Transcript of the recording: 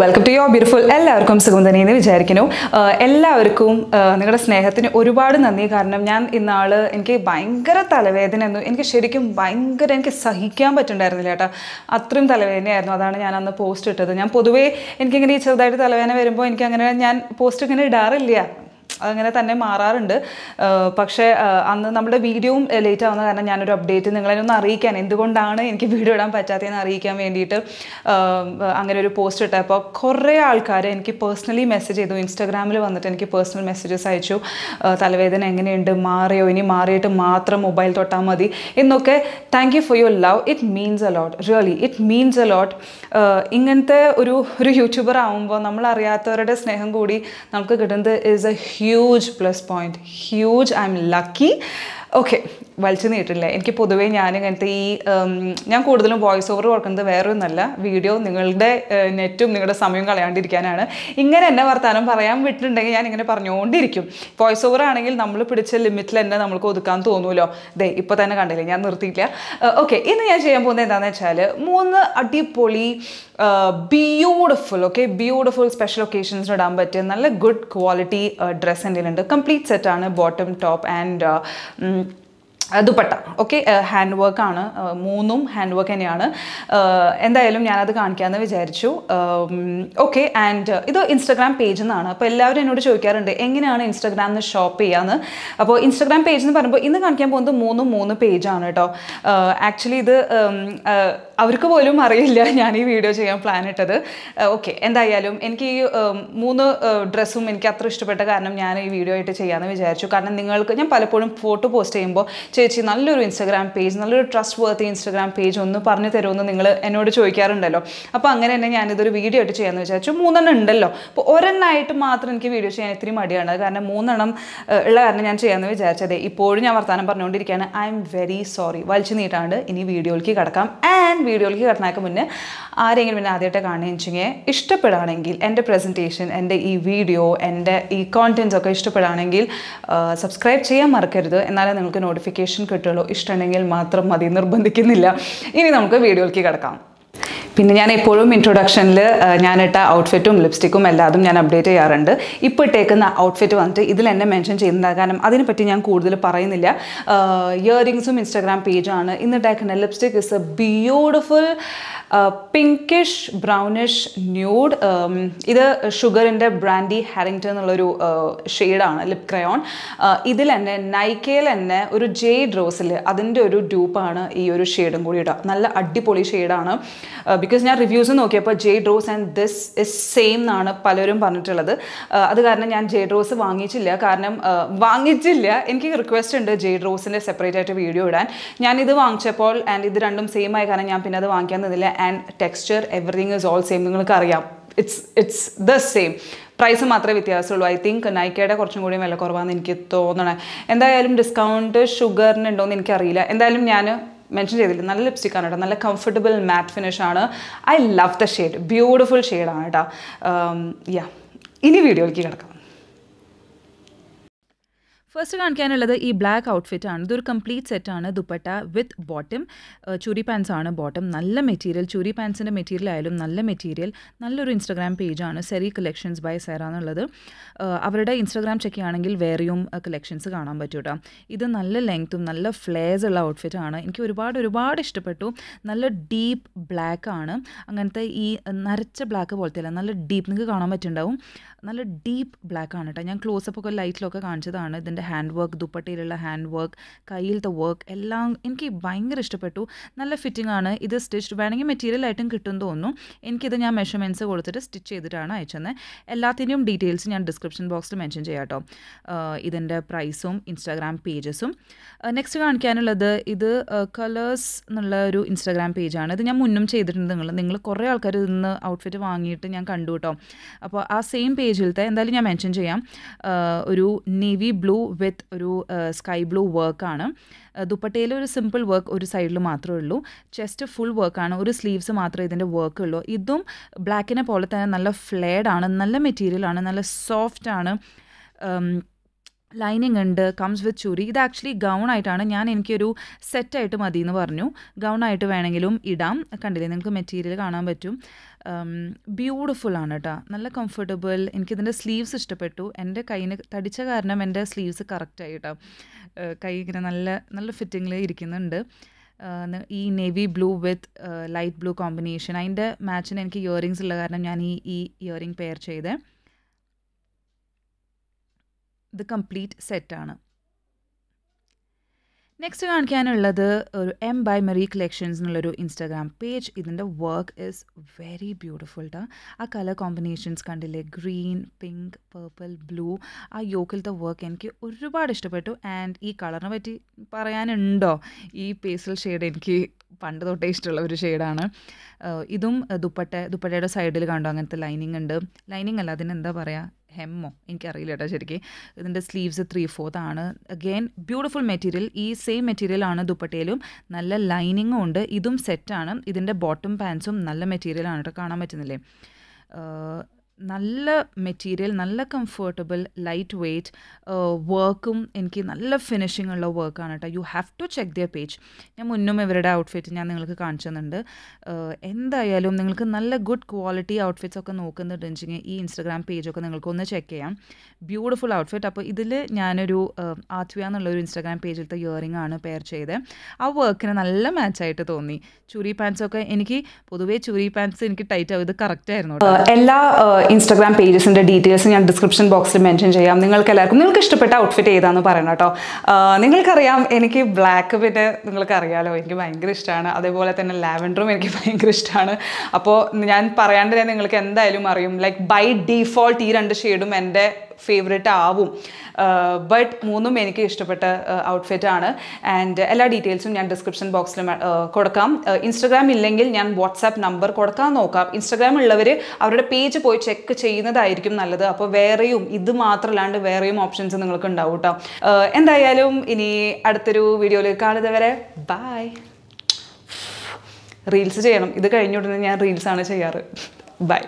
welcome to യോ beautiful എല്ലാവർക്കും സുഖം എന്ന് വിചാരിക്കുന്നു എല്ലാവർക്കും നിങ്ങളുടെ സ്നേഹത്തിന് ഒരുപാട് നന്ദി കാരണം ഞാൻ ഇന്നാൾ എനിക്ക് ഭയങ്കര തലവേദന എന്നു എനിക്ക് ശരിക്കും ഭയങ്കര എനിക്ക് സഹിക്കാൻ പറ്റുന്നുണ്ടായിരുന്നില്ല കേട്ടോ അത്രയും തലവേദനയായിരുന്നു അതാണ് ഞാൻ അന്ന് പോസ്റ്റ് ഇട്ടത് ഞാൻ പൊതുവേ എനിക്കിങ്ങനെ ഈ ചെറുതായിട്ട് തലവേദന വരുമ്പോൾ എനിക്കങ്ങനെ ഞാൻ പോസ്റ്റ് ഇങ്ങനെ ഇടാറില്ല അങ്ങനെ തന്നെ മാറാറുണ്ട് പക്ഷേ അന്ന് നമ്മുടെ വീഡിയോയും ലേറ്റ് ആവുന്ന കാരണം ഞാനൊരു അപ്ഡേറ്റ് നിങ്ങളെ ഒന്ന് അറിയിക്കാൻ എന്തുകൊണ്ടാണ് എനിക്ക് വീഡിയോ ഇടാൻ പറ്റാത്തതെന്ന് അറിയിക്കാൻ വേണ്ടിയിട്ട് അങ്ങനെ ഒരു പോസ്റ്റ് ഇട്ടപ്പോൾ കുറേ ആൾക്കാർ എനിക്ക് പേഴ്സണലി മെസ്സേജ് ചെയ്തു ഇൻസ്റ്റാഗ്രാമിൽ വന്നിട്ട് എനിക്ക് പേഴ്സണൽ മെസ്സേജസ് അയച്ചു തലവേദന എങ്ങനെയുണ്ട് മാറിയോ ഇനി മാറിയിട്ട് മാത്രം മൊബൈൽ തൊട്ടാൽ മതി എന്നൊക്കെ thank you for your love it means a lot really it means a lot ഇങ്ങനത്തെ ഒരു ഒരു യൂട്യൂബർ ആവുമ്പോൾ നമ്മളറിയാത്തവരുടെ സ്നേഹം കൂടി നമുക്ക് കിട്ടുന്നത് is a huge plus point huge i'm lucky okay വലിച്ചു നീട്ടില്ല എനിക്ക് പൊതുവേ ഞാൻ ഇങ്ങനത്തെ ഈ ഞാൻ കൂടുതലും വോയിസ് ഓവർ കൊടുക്കുന്നത് വേറെ ഒന്നല്ല വീഡിയോ നിങ്ങളുടെ നെറ്റും നിങ്ങളുടെ സമയം കളയാണ്ടിരിക്കാനാണ് ഇങ്ങനെ എന്നെ വർത്തമാനം പറയാൻ വിട്ടിട്ടുണ്ടെങ്കിൽ ഞാൻ ഇങ്ങനെ പറഞ്ഞുകൊണ്ടിരിക്കും വോയിസ് ഓവർ ആണെങ്കിൽ നമ്മൾ പിടിച്ച ലിമിറ്റിൽ തന്നെ നമുക്ക് ഒതുക്കാൻ തോന്നുമല്ലോ ദേ ഇപ്പോൾ തന്നെ കണ്ടില്ലേ ഞാൻ നിർത്തിയില്ല ഓക്കെ ഇന്ന് ഞാൻ ചെയ്യാൻ പോകുന്നത് എന്താണെന്ന് വെച്ചാൽ മൂന്ന് അടിപൊളി ബ്യൂട്ടിഫുൾ ഓക്കെ ബ്യൂട്ടിഫുൾ സ്പെഷ്യൽ ഒക്കേഷൻസിന് ഇടാൻ പറ്റിയ നല്ല ഗുഡ് ക്വാളിറ്റി ഡ്രസ്സ് എൻ്റെ ഉണ്ട് കംപ്ലീറ്റ് സെറ്റാണ് bottom top and dupatta okay hand വർക്കാണ് മൂന്നും ഹാൻഡ് വർക്ക് തന്നെയാണ് എന്തായാലും ഞാനത് കാണിക്കാമെന്ന് വിചാരിച്ചു ഓക്കെ ആൻഡ് ഇത് ഇൻസ്റ്റാഗ്രാം പേജിൽ നിന്നാണ് അപ്പോൾ എല്ലാവരും എന്നോട് ചോദിക്കാറുണ്ട് എങ്ങനെയാണ് ഇൻസ്റ്റാഗ്രാമിൽ നിന്ന് ഷോപ്പ് ചെയ്യാമെന്ന് അപ്പോൾ ഇൻസ്റ്റാഗ്രാം പേജ് എന്ന് പറയുമ്പോൾ ഇന്ന് കാണിക്കാൻ പോകുന്നത് മൂന്നും മൂന്ന് പേജാണ് കേട്ടോ ആക്ച്വലി ഇത് അവർക്ക് പോലും അറിയില്ല ഞാൻ ഈ വീഡിയോ ചെയ്യാൻ പ്ലാൻ ഇട്ടത് ഓക്കെ എന്തായാലും എനിക്ക് ഈ മൂന്ന് ഡ്രസ്സും എനിക്ക് അത്ര ഇഷ്ടപ്പെട്ട കാരണം ഞാൻ ഈ വീഡിയോ ആയിട്ട് ചെയ്യാമെന്ന് വിചാരിച്ചു കാരണം നിങ്ങൾക്ക് ഞാൻ പലപ്പോഴും ഫോട്ടോ പോസ്റ്റ് ചെയ്യുമ്പോൾ ചേച്ചി നല്ലൊരു ഇൻസ്റ്റാഗ്രാം പേജ് നല്ലൊരു ട്രസ്റ്റ് വർത്തി ഇൻസ്റ്റാഗ്രാം പേജ് ഒന്ന് പറഞ്ഞു തരുമെന്ന് നിങ്ങൾ എന്നോട് ചോദിക്കാറുണ്ടല്ലോ അപ്പോൾ അങ്ങനെ തന്നെ ഞാനിതൊരു വീഡിയോ ആയിട്ട് ചെയ്യാമെന്ന് വിചാരിച്ചു മൂന്നെണ്ണം ഉണ്ടല്ലോ അപ്പോൾ ഒരെണ്ണമായിട്ട് മാത്രം എനിക്ക് വീഡിയോ ചെയ്യാൻ ഇത്തിരി മടിയാണ് കാരണം മൂന്നെണ്ണം ഉള്ള കാരണം ഞാൻ ചെയ്യാമെന്ന് വിചാരിച്ചതേ ഇപ്പോഴും ഞാൻ വർത്തമാനം പറഞ്ഞുകൊണ്ടിരിക്കുകയാണ് ഐ എം വെരി സോറി വലിച്ചു നീട്ടാണ്ട് ഇനി വീഡിയോയിലേക്ക് കിടക്കാം ആൻഡ് വീഡിയോയിലേക്ക് കിടന്നാൽക്ക് മുന്നേ ആരെങ്കിലും പിന്നെ ആദ്യമായിട്ട് കാണുകയും വെച്ചെങ്കിൽ ഇഷ്ടപ്പെടുകയാണെങ്കിൽ എൻ്റെ പ്രസൻറ്റേഷൻ എൻ്റെ ഈ വീഡിയോ എൻ്റെ ഈ കോണ്ടൻസ് ഒക്കെ ഇഷ്ടപ്പെടുകയാണെങ്കിൽ സബ്സ്ക്രൈബ് ചെയ്യാൻ മറക്കരുത് എന്നാലേ നിങ്ങൾക്ക് നോട്ടിഫിക്കേഷൻ നോട്ടിഫിക്കേഷൻ കിട്ടുള്ളൂ ഇഷ്ടമുണ്ടെങ്കിൽ മാത്രം മതി നിർബന്ധിക്കുന്നില്ല ഇനി നമുക്ക് വീഡിയോയിലേക്ക് കിടക്കാം പിന്നെ ഞാൻ എപ്പോഴും ഇൻട്രൊഡക്ഷനിൽ ഞാനിട്ട ഔട്ട്ഫിറ്റും ലിപ്സ്റ്റിക്കും എല്ലാതും ഞാൻ അപ്ഡേറ്റ് ചെയ്യാറുണ്ട് ഇപ്പോൾ ഇട്ടേക്കുന്ന ഔട്ട്ഫിറ്റ് വന്നിട്ട് ഇതിൽ എന്നെ മെൻഷൻ ചെയ്യുന്ന കാരണം അതിനെപ്പറ്റി ഞാൻ കൂടുതൽ പറയുന്നില്ല ഇയറിങ്സും ഇൻസ്റ്റാഗ്രാം പേജാണ് ഇന്നിട്ടേക്കുന്ന lipstick is a beautiful pinkish brownish nude ഇത് ഷുഗറിൻ്റെ ബ്രാൻഡി ഹാരിങ്ടൺ എന്നുള്ളൊരു ഷെയ്ഡാണ് ലിപ് ക്രയോൺ ഇതിൽ തന്നെ നൈക്കയിൽ തന്നെ ഒരു ജെയ്ഡ് റോസിൽ അതിൻ്റെ ഒരു ഡ്യൂപ്പാണ് ഈ ഒരു ഷെയ്ഡും കൂടി ഇടുക നല്ല അടിപൊളി ഷെയ്ഡാണ് ബിക്കോസ് ഞാൻ റിവ്യൂസ് നോക്കിയപ്പോൾ ജെയ് ഡ്രോസ് ആൻഡ് ദിസ് ഇസ് സെയിം എന്നാണ് പലരും പറഞ്ഞിട്ടുള്ളത് അത് കാരണം ഞാൻ ജെയ് ഡ്രോസ് വാങ്ങിച്ചില്ല കാരണം വാങ്ങിച്ചില്ല എനിക്ക് റിക്വസ്റ്റ് ഉണ്ട് ജെയ് ഡ്രോസിൻ്റെ സെപ്പറേറ്റ് ആയിട്ട് വീഡിയോ ഇടാൻ ഞാൻ ഇത് വാങ്ങിച്ചപ്പോൾ ആൻഡ് ഇത് രണ്ടും സെയിം ആയി കാരണം ഞാൻ പിന്നെ അത് വാങ്ങിക്കാൻ തന്നില്ല and texture everything is all same നിങ്ങൾക്ക് അറിയാം it's it's the same price മാത്രമേ വ്യത്യാസമുള്ളൂ ഐ തിങ്ക് നൈക്കയുടെ കുറച്ചും കൂടി വില കുറവാണെന്ന് എനിക്ക് തോന്നണേ എന്തായാലും ഡിസ്കൗണ്ട് ഷുഗറിനുണ്ടോയെന്ന് എനിക്കറിയില്ല എന്തായാലും ഞാൻ മെൻഷൻ ചെയ്തില്ല നല്ല ആണ് കേട്ടോ നല്ല കംഫർട്ടബിൾ മാറ്റ് ഫിനിഷ് ആണ് I love the shade beautiful ഷെയ്ഡാണ് കേട്ടോ യാ ഇനി വീഡിയോയിലേക്ക് കിടക്കാം ഫസ്റ്റ് കാണിക്കാനുള്ളത് ഈ ബ്ലാക്ക് ഔട്ട്ഫിറ്റ് ആണ് ഇതൊരു കംപ്ലീറ്റ് സെറ്റ് ആണ് dupatta with bottom churi pants ആണ് ബോട്ടം നല്ല മെറ്റീരിയൽ ചുരി പാൻസിൻ്റെ മെറ്റീരിയൽ ആയാലും നല്ല മെറ്റീരിയൽ നല്ലൊരു ഇൻസ്റ്റാഗ്രാം പേജാണ് സെറി കളക്ഷൻസ് ബൈ സെറ എന്നുള്ളത് അവരുടെ ഇൻസ്റ്റാഗ്രാം ചെക്ക് ചെയ്യുകയാണെങ്കിൽ വേറെയും കളക്ഷൻസ് കാണാൻ പറ്റും കേട്ടോ ഇത് നല്ല ലെങ്ത്തും നല്ല ഫ്ലേസ് ഉള്ള ഔട്ട്ഫിറ്റ് ആണ് എനിക്ക് ഒരുപാട് ഒരുപാട് ഇഷ്ടപ്പെട്ടു നല്ല ഡീപ്പ് ബ്ലാക്ക് ആണ് അങ്ങനത്തെ ഈ നരച്ച ബ്ലാക്ക് പോലത്തെ അല്ല നല്ല ഡീപ്പ് നിങ്ങൾക്ക് കാണാൻ പറ്റുന്നുണ്ടാവും നല്ല ഡീപ്പ് ബ്ലാക്ക് ആണ് കേട്ടോ ഞാൻ ക്ലോസപ്പൊക്കെ ലൈറ്റിലൊക്കെ കാണിച്ചതാണ് ഇതിൻ്റെ ഹാൻഡ് വർക്ക് ദുപ്പട്ടയിലുള്ള ഹാൻഡ് വർക്ക് കയ്യിലത്തെ വർക്ക് എല്ലാം എനിക്ക് ഭയങ്കര ഇഷ്ടപ്പെട്ടു നല്ല ഫിറ്റിംഗ് ആണ് ഇത് സ്റ്റിച്ച് വേണമെങ്കിൽ മെറ്റീരിയൽ ആയിട്ടും കിട്ടും തോന്നുന്നു എനിക്കിത് ഞാൻ മെഷർമെൻറ്റ്സ് കൊടുത്തിട്ട് സ്റ്റിച്ച് ചെയ്തിട്ടാണ് അയച്ചത് എല്ലാത്തിൻ്റെയും ഡീറ്റെയിൽസ് ഞാൻ ഡിസ്ക്രിപ്ഷൻ ബോക്സിൽ മെൻഷൻ ചെയ്യാം കേട്ടോ ഇതിൻ്റെ പ്രൈസും ഇൻസ്റ്റാഗ്രാം പേജസും നെക്സ്റ്റ് കാണിക്കാനുള്ളത് ഇത് കളേഴ്സ് എന്നുള്ള ഒരു ഇൻസ്റ്റാഗ്രാം പേജാണ് ഇത് ഞാൻ മുന്നും ചെയ്തിട്ടുണ്ട് നിങ്ങൾ നിങ്ങൾ കുറേ ആൾക്കാർ ഇതിൽ നിന്ന് ഔട്ട്ഫിറ്റ് വാങ്ങിയിട്ട് ഞാൻ കണ്ടു കേട്ടോ അപ്പോൾ ആ സെയിം പേജിലത്തെ എന്തായാലും ഞാൻ മെൻഷൻ ചെയ്യാം ഒരു നേവി ബ്ലൂ വിത്ത് ഒരു സ്കൈ ബ്ലൂ വർക്കാണ് ദുപ്പട്ടയിൽ ഒരു സിമ്പിൾ വർക്ക് ഒരു സൈഡിൽ മാത്രമേ ഉള്ളൂ ചെസ്റ്റ് ഫുൾ വർക്കാണ് ഒരു സ്ലീവ്സ് മാത്രമേ ഇതിൻ്റെ വർക്ക് ഉള്ളൂ ഇതും ബ്ലാക്കിനെ പോലെ തന്നെ നല്ല ഫ്ലേഡാണ് ആണ് നല്ല മെറ്റീരിയലാണ് നല്ല സോഫ്റ്റ് ആണ് ലൈനിങ് ഉണ്ട് കംസ് വിത്ത് ചുരി ഇത് ആക്ച്വലി ഗൗൺ ആയിട്ടാണ് ഞാൻ എനിക്കൊരു സെറ്റായിട്ട് മതി എന്ന് പറഞ്ഞു ഗൗൺ ആയിട്ട് വേണമെങ്കിലും ഇടാം കണ്ടില്ലേ നിങ്ങൾക്ക് മെറ്റീരിയൽ കാണാൻ പറ്റും ബ്യൂട്ടിഫുൾ ആണ് കേട്ടോ നല്ല കംഫർട്ടബിൾ എനിക്കിതിൻ്റെ സ്ലീവ്സ് ഇഷ്ടപ്പെട്ടു എൻ്റെ കൈയിന് തടിച്ച കാരണം എൻ്റെ സ്ലീവ്സ് കറക്റ്റായി കേട്ടോ കൈ ഇങ്ങനെ നല്ല നല്ല ഫിറ്റിങ്ങിൽ ഇരിക്കുന്നുണ്ട് ഈ navy blue with light blue combination അതിൻ്റെ മാച്ചിന് എനിക്ക് ഇയറിങ്സ് ഉള്ള കാരണം ഞാൻ ഈ ഈ ഇയറിങ് പെയർ ചെയ്തേ ദ കംപ്ലീറ്റ് സെറ്റാണ് നെക്സ്റ്റ് കാണിക്കാനുള്ളത് ഒരു എം ബൈ മെറി കളക്ഷൻസ് എന്നുള്ളൊരു ഇൻസ്റ്റാഗ്രാം പേജ് ഇതിൻ്റെ വർക്ക് ഈസ് വെരി ബ്യൂട്ടിഫുൾ ടാ ആ കളർ കോമ്പിനേഷൻസ് കണ്ടില്ലേ ഗ്രീൻ പിങ്ക് പേർപ്പിൾ ബ്ലൂ ആ യോക്കിലത്തെ വർക്ക് എനിക്ക് ഒരുപാട് ഇഷ്ടപ്പെട്ടു ആൻഡ് ഈ കളറിനെ പറ്റി പറയാനുണ്ടോ ഈ പേസൽ ഷെയ്ഡ് എനിക്ക് പണ്ട് തൊട്ടേ ഇഷ്ടമുള്ള ഒരു ഷെയ്ഡാണ് ഇതും ദുപ്പട്ട ദുപ്പട്ടയുടെ സൈഡിൽ കണ്ടോ അങ്ങനത്തെ ലൈനിങ് ഉണ്ട് ലൈനിങ് അല്ല അതിനെന്താ പറയുക ഹെമ്മോ എനിക്കറിയില്ല കേട്ടോ ശരിക്കും ഇതിൻ്റെ സ്ലീവ്സ് ത്രീ ഫോർത്ത് ആണ് അഗെയിൻ ബ്യൂട്ടിഫുൾ മെറ്റീരിയൽ ഈ സെയിം മെറ്റീരിയൽ ആണ് ദുപ്പട്ടയിലും നല്ല ലൈനിങ്ങും ഉണ്ട് ഇതും സെറ്റാണ് ഇതിൻ്റെ ബോട്ടം പാൻസും നല്ല മെറ്റീരിയൽ ആണ് കേട്ടോ കാണാൻ പറ്റുന്നില്ലേ നല്ല മെറ്റീരിയൽ നല്ല കംഫർട്ടബിൾ ലൈറ്റ് വെയ്റ്റ് വർക്കും എനിക്ക് നല്ല ഫിനിഷിംഗ് ഉള്ള വർക്കാണ് കേട്ടോ you have to check their page ഞാൻ മുന്നും ഇവരുടെ ഔട്ട്ഫിറ്റ് ഞാൻ നിങ്ങൾക്ക് കാണിച്ചു തന്നിട്ടുണ്ട് uh, എന്തായാലും നിങ്ങൾക്ക് നല്ല ഗുഡ് ക്വാളിറ്റി ഔട്ട്ഫിറ്റ്സ് ഒക്കെ നോക്കുന്നുണ്ടെങ്കിൽ ഈ ഇൻസ്റ്റാഗ്രാം പേജൊക്കെ ഒന്ന് ചെക്ക് ചെയ്യാം ബ്യൂട്ടിഫുൾ ഔട്ട്ഫിറ്റ് അപ്പോൾ ഇതിൽ ഞാനൊരു uh, എന്നുള്ള എന്നുള്ളൊരു ഇൻസ്റ്റാഗ്രാം പേജിലത്തെ ഇയറിംഗ് ആണ് പെയർ ചെയ്ത് ആ വർക്കിന് നല്ല മാച്ചായിട്ട് തോന്നി ചുരി പാൻസൊക്കെ എനിക്ക് പൊതുവേ ചുരി പാൻസ് എനിക്ക് ടൈറ്റ് ആവും ഇത് കറക്റ്റ് ആയിരുന്നു uh, എല്ലാ ഇൻസ്റ്റാഗ്രാം പേജസിൻ്റെ ഡീറ്റെയിൽസ് ഞാൻ ഡിസ്ക്രിപ്ഷൻ ബോക്സിൽ മെൻഷൻ ചെയ്യാം നിങ്ങൾക്ക് എല്ലാവർക്കും നിങ്ങൾക്ക് ഇഷ്ടപ്പെട്ട ഔട്ട്ഫിറ്റ് ഏതാന്ന് പറയണം കേട്ടോ നിങ്ങൾക്കറിയാം എനിക്ക് ബ്ലാക്ക് പിന്നെ നിങ്ങൾക്കറിയാമല്ലോ എനിക്ക് ഭയങ്കര ഇഷ്ടമാണ് അതേപോലെ തന്നെ ലാവൻഡറും എനിക്ക് ഭയങ്കര ഇഷ്ടമാണ് അപ്പോൾ ഞാൻ പറയാണ്ട് തന്നെ നിങ്ങൾക്ക് എന്തായാലും അറിയും ലൈക്ക് ബൈ ഡീഫോൾട്ട് ഈ രണ്ട് ഷെയ്ഡും എൻ്റെ ഫേവറേറ്റ് ആവും ബട്ട് uh, മൂന്നും എനിക്ക് ഇഷ്ടപ്പെട്ട ഔട്ട്ഫിറ്റ് uh, ആണ് ആൻഡ് എല്ലാ ഡീറ്റെയിൽസും ഞാൻ ഡിസ്ക്രിപ്ഷൻ ബോക്സിൽ uh, കൊടുക്കാം ഇൻസ്റ്റഗ്രാം ഇല്ലെങ്കിൽ ഞാൻ വാട്സാപ്പ് നമ്പർ കൊടുക്കാൻ നോക്കാം ഇൻസ്റ്റഗ്രാം ഉള്ളവർ അവരുടെ പേജ് പോയി ചെക്ക് ചെയ്യുന്നതായിരിക്കും നല്ലത് അപ്പോൾ വേറെയും ഇത് മാത്രമല്ലാണ്ട് വേറെയും ഓപ്ഷൻസ് നിങ്ങൾക്ക് ഉണ്ടാവും കേട്ടോ എന്തായാലും ഇനി അടുത്തൊരു വീഡിയോയിൽ കാണുന്നത് വരെ ബായ് റീൽസ് ചെയ്യണം ഇത് കഴിഞ്ഞ ഉടനെ ഞാൻ റീൽസാണ് ചെയ്യാറ് ബൈ